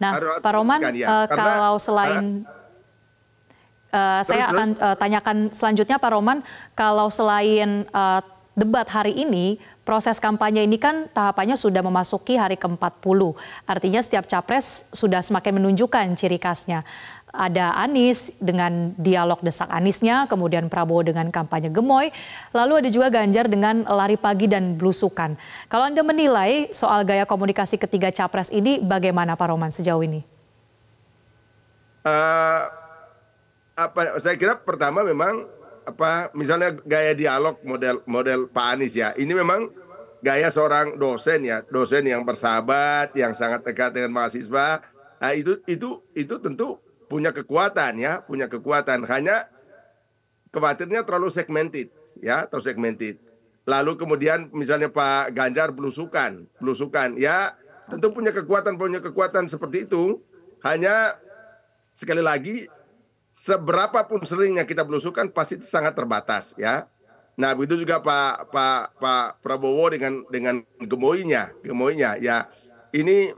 Nah, harus Pak Roman, ya. uh, Karena, kalau selain uh, terus, saya akan uh, tanyakan selanjutnya Pak Roman, kalau selain uh, debat hari ini, proses kampanye ini kan tahapannya sudah memasuki hari ke-40. Artinya setiap capres sudah semakin menunjukkan ciri khasnya ada Anies dengan dialog desak Aniesnya, kemudian Prabowo dengan kampanye gemoy, lalu ada juga Ganjar dengan lari pagi dan belusukan. Kalau Anda menilai soal gaya komunikasi ketiga capres ini bagaimana Pak Roman sejauh ini? Uh, apa saya kira pertama memang apa misalnya gaya dialog model model Pak Anies ya. Ini memang gaya seorang dosen ya, dosen yang bersahabat, yang sangat dekat dengan mahasiswa. Nah, itu itu itu tentu punya kekuatan ya, punya kekuatan. Hanya khawatirnya terlalu segmented ya, terlalu segmented. Lalu kemudian misalnya Pak Ganjar belusukan, belusukan ya tentu punya kekuatan punya kekuatan seperti itu. Hanya sekali lagi seberapa pun seringnya kita belusukan pasti sangat terbatas ya. Nah, begitu juga Pak Pak Pak Prabowo dengan dengan gemoynya gemoinya ya. Ini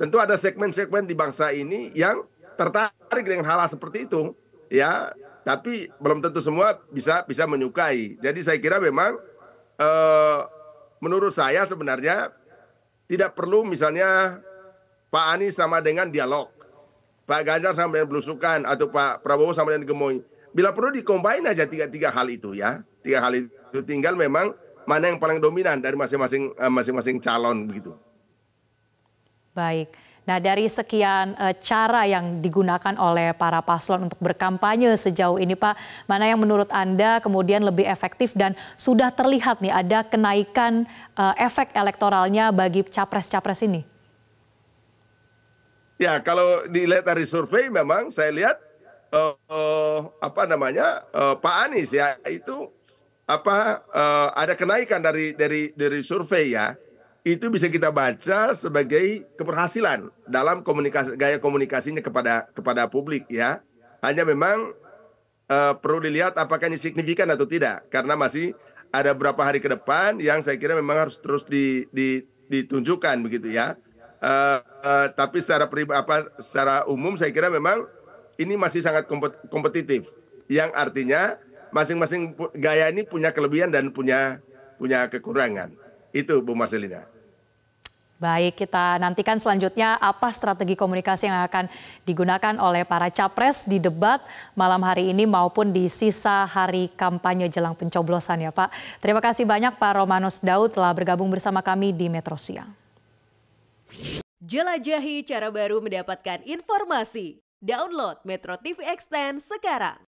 tentu ada segmen-segmen di bangsa ini yang tertarik dengan hal, hal seperti itu ya tapi belum tentu semua bisa bisa menyukai jadi saya kira memang eh, menurut saya sebenarnya tidak perlu misalnya Pak Anies sama dengan dialog Pak Ganjar sama dengan belusukan atau Pak Prabowo sama dengan gemoy bila perlu dikombain aja tiga tiga hal itu ya tiga hal itu tinggal memang mana yang paling dominan dari masing-masing eh, masing-masing calon begitu baik Nah, dari sekian eh, cara yang digunakan oleh para paslon untuk berkampanye sejauh ini, Pak, mana yang menurut Anda kemudian lebih efektif dan sudah terlihat nih ada kenaikan eh, efek elektoralnya bagi capres-capres ini? Ya, kalau dilihat dari survei memang saya lihat uh, uh, apa namanya uh, Pak Anies ya itu apa uh, ada kenaikan dari dari dari survei ya itu bisa kita baca sebagai keberhasilan dalam komunikasi gaya komunikasinya kepada kepada publik ya. Hanya memang uh, perlu dilihat apakah ini signifikan atau tidak karena masih ada beberapa hari ke depan yang saya kira memang harus terus di, di, ditunjukkan begitu ya. Uh, uh, tapi secara apa secara umum saya kira memang ini masih sangat kompetitif yang artinya masing-masing gaya ini punya kelebihan dan punya punya kekurangan. Itu Bu Marcelina. Baik, kita nantikan selanjutnya apa strategi komunikasi yang akan digunakan oleh para capres di debat malam hari ini maupun di sisa hari kampanye jelang pencoblosan ya Pak. Terima kasih banyak Pak Romanus Daud telah bergabung bersama kami di Metro Siang. Jelajahi cara baru mendapatkan informasi. Download Metro TV Extend sekarang.